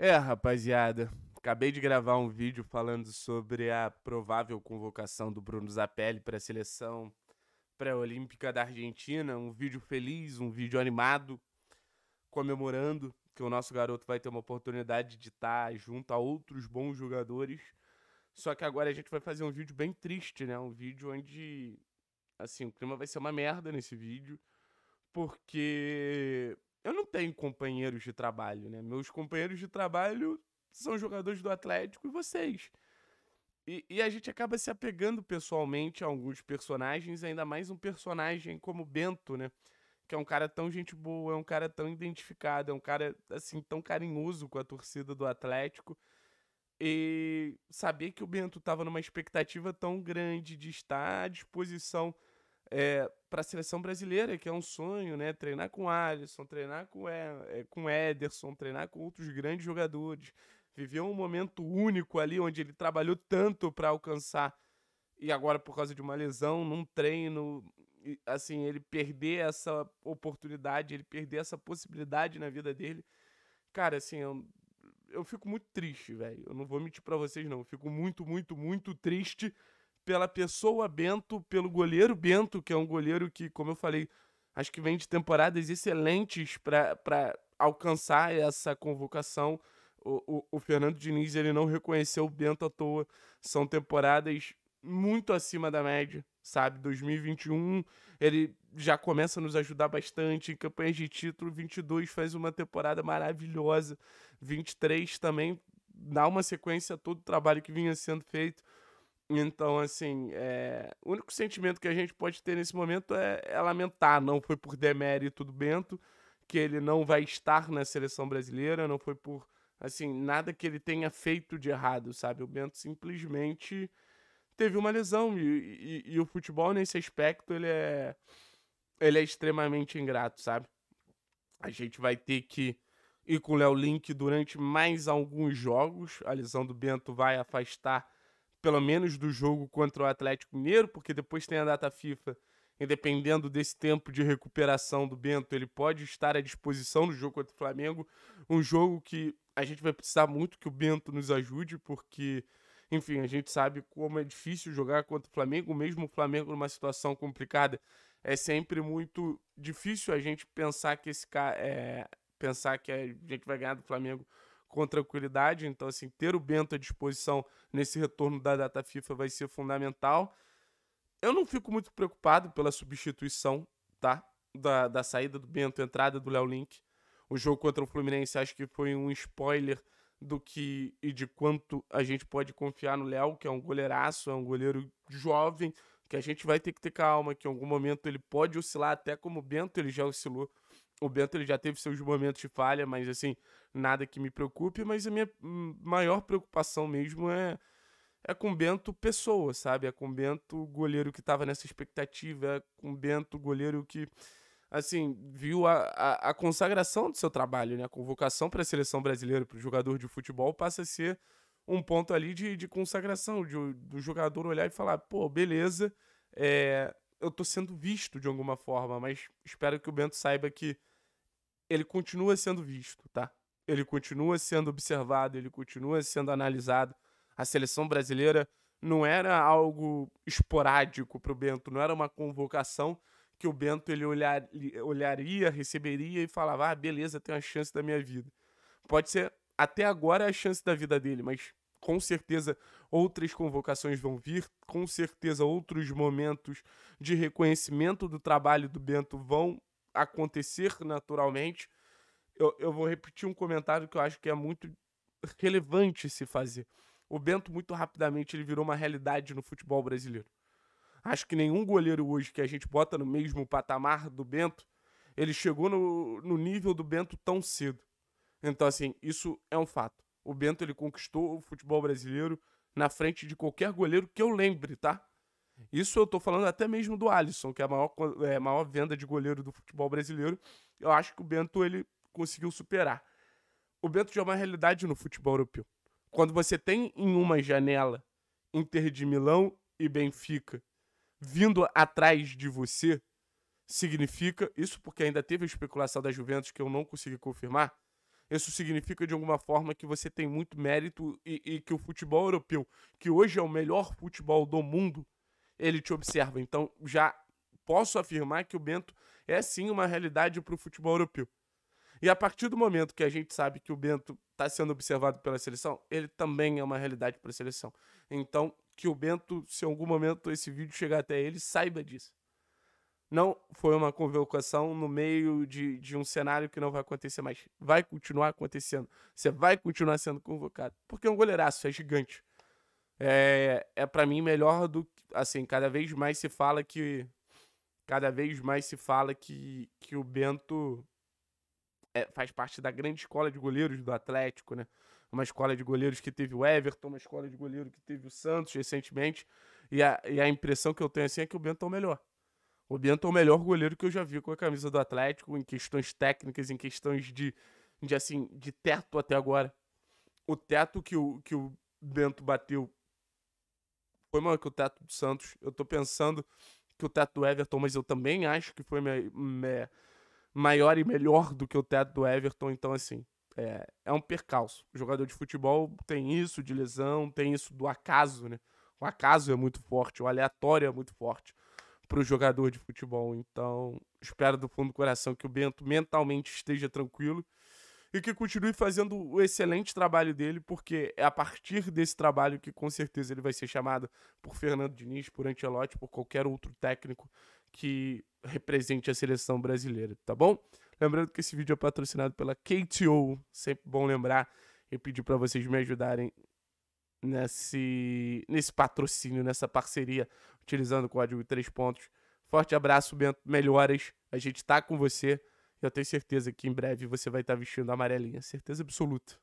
É, rapaziada, acabei de gravar um vídeo falando sobre a provável convocação do Bruno Zapelli para a seleção pré-olímpica da Argentina. Um vídeo feliz, um vídeo animado, comemorando que o nosso garoto vai ter uma oportunidade de estar tá junto a outros bons jogadores. Só que agora a gente vai fazer um vídeo bem triste, né? Um vídeo onde, assim, o clima vai ser uma merda nesse vídeo, porque eu não tenho companheiros de trabalho, né? Meus companheiros de trabalho são jogadores do Atlético e vocês. E, e, a gente acaba se apegando pessoalmente a alguns personagens, ainda mais um personagem como Bento, né? Que é um cara tão gente boa, é um cara tão identificado, é um cara, assim, tão carinhoso com a torcida do Atlético. E saber que o Bento estava numa expectativa tão grande de estar à disposição é, eh, para a seleção brasileira, que é um sonho, né? Treinar com Alisson, treinar com, é, com Ederson, treinar com outros grandes jogadores. Viveu um momento único ali onde ele trabalhou tanto para alcançar e agora por causa de uma lesão num treino, assim, ele perder essa oportunidade, ele perder essa possibilidade na vida dele. Cara, assim, eu, eu fico muito triste, velho. Eu não vou mentir para vocês não, eu fico muito, muito, muito triste pela pessoa Bento, pelo goleiro Bento, que é um goleiro que, como eu falei, acho que vem de temporadas excelentes para alcançar essa convocação. O, o, o, Fernando Diniz ele não reconheceu o Bento à toa. São temporadas muito acima da média, sabe? 2021 ele já começa a nos ajudar bastante em campanhas de título. 22 faz uma temporada maravilhosa. 23 também dá uma sequência a todo o trabalho que vinha sendo feito. Então, assim, é... o único sentimento que a gente pode ter nesse momento é, é lamentar. Não foi por demérito do Bento que ele não vai estar na seleção brasileira, não foi por, assim, nada que ele tenha feito de errado, sabe? O Bento simplesmente teve uma lesão e, e, e o futebol, nesse aspecto, ele é, ele é extremamente ingrato, sabe? A gente vai ter que ir com o Léo Link durante mais alguns jogos. A lesão do Bento vai afastar pelo menos do jogo contra o Atlético Mineiro, porque depois tem a data FIFA, e dependendo desse tempo de recuperação do Bento, ele pode estar à disposição no jogo contra o Flamengo, um jogo que a gente vai precisar muito que o Bento nos ajude, porque enfim, a gente sabe como é difícil jogar contra o Flamengo, mesmo o Flamengo numa situação complicada. É sempre muito difícil a gente pensar que esse cara é, pensar que a gente vai ganhar do Flamengo com tranquilidade. Então, assim, ter o Bento à disposição nesse retorno da data FIFA vai ser fundamental. Eu não fico muito preocupado pela substituição, tá? Da, da saída do Bento, entrada do Léo Link. O jogo contra o Fluminense acho que foi um spoiler do que e de quanto a gente pode confiar no Léo, que é um goleiraço, é um goleiro jovem, que a gente vai ter que ter calma, que em algum momento ele pode oscilar, até como o Bento ele já oscilou o Bento ele já teve seus momentos de falha, mas assim, nada que me preocupe, mas a minha maior preocupação mesmo é é com o Bento pessoa, sabe? É com o Bento goleiro que estava nessa expectativa, é com o Bento goleiro que assim, viu a, a, a consagração do seu trabalho, né? A convocação para a seleção brasileira, para o jogador de futebol, passa a ser um ponto ali de, de consagração, de, do jogador olhar e falar, pô, beleza, é, eu tô sendo visto de alguma forma, mas espero que o Bento saiba que ele continua sendo visto, tá? Ele continua sendo observado, ele continua sendo analisado. A seleção brasileira não era algo esporádico para o Bento, não era uma convocação que o Bento ele olhar, olharia, receberia e falava: ah, beleza, tem a chance da minha vida. Pode ser até agora é a chance da vida dele, mas com certeza outras convocações vão vir, com certeza outros momentos de reconhecimento do trabalho do Bento vão acontecer naturalmente, eu, eu vou repetir um comentário que eu acho que é muito relevante se fazer. O Bento, muito rapidamente, ele virou uma realidade no futebol brasileiro. Acho que nenhum goleiro hoje que a gente bota no mesmo patamar do Bento, ele chegou no, no nível do Bento tão cedo. Então, assim, isso é um fato. O Bento, ele conquistou o futebol brasileiro na frente de qualquer goleiro que eu lembre, tá? Isso eu tô falando até mesmo do Alisson, que é a maior, é, maior venda de goleiro do futebol brasileiro. Eu acho que o Bento ele conseguiu superar. O Bento já é uma realidade no futebol europeu. Quando você tem em uma janela Inter de Milão e Benfica vindo atrás de você, significa, isso porque ainda teve a especulação da Juventus que eu não consegui confirmar, isso significa de alguma forma que você tem muito mérito e, e que o futebol europeu, que hoje é o melhor futebol do mundo, ele te observa. Então, já posso afirmar que o Bento é sim uma realidade para o futebol europeu. E a partir do momento que a gente sabe que o Bento está sendo observado pela seleção, ele também é uma realidade para a seleção. Então, que o Bento, se em algum momento esse vídeo chegar até ele, saiba disso. Não foi uma convocação no meio de, de um cenário que não vai acontecer mais. Vai continuar acontecendo. Você vai continuar sendo convocado. Porque é um goleiraço, é gigante. É, é para mim melhor do assim, cada vez mais se fala que. Cada vez mais se fala que, que o Bento é, faz parte da grande escola de goleiros do Atlético, né? Uma escola de goleiros que teve o Everton, uma escola de goleiro que teve o Santos recentemente. E a, e a impressão que eu tenho assim é que o Bento é o melhor. O Bento é o melhor goleiro que eu já vi com a camisa do Atlético, em questões técnicas, em questões de, de assim, de teto até agora. O teto que o, que o Bento bateu foi maior que o teto do Santos. Eu tô pensando que o teto do Everton, mas eu também acho que foi maior e melhor do que o teto do Everton. Então, assim, é, é um percalço. O jogador de futebol tem isso de lesão, tem isso do acaso, né? O acaso é muito forte, o aleatório é muito forte para o jogador de futebol. Então, espero do fundo do coração que o Bento mentalmente esteja tranquilo e que continue fazendo o excelente trabalho dele, porque é a partir desse trabalho que com certeza ele vai ser chamado por Fernando Diniz, por Ancelotti, por qualquer outro técnico que represente a seleção brasileira, tá bom? Lembrando que esse vídeo é patrocinado pela KTO, sempre bom lembrar e pedir para vocês me ajudarem nesse, nesse patrocínio, nessa parceria, utilizando o código 3 pontos. Forte abraço, Bento, melhoras. A gente tá com você. Eu tenho certeza que em breve você vai estar vestindo a amarelinha, certeza absoluta.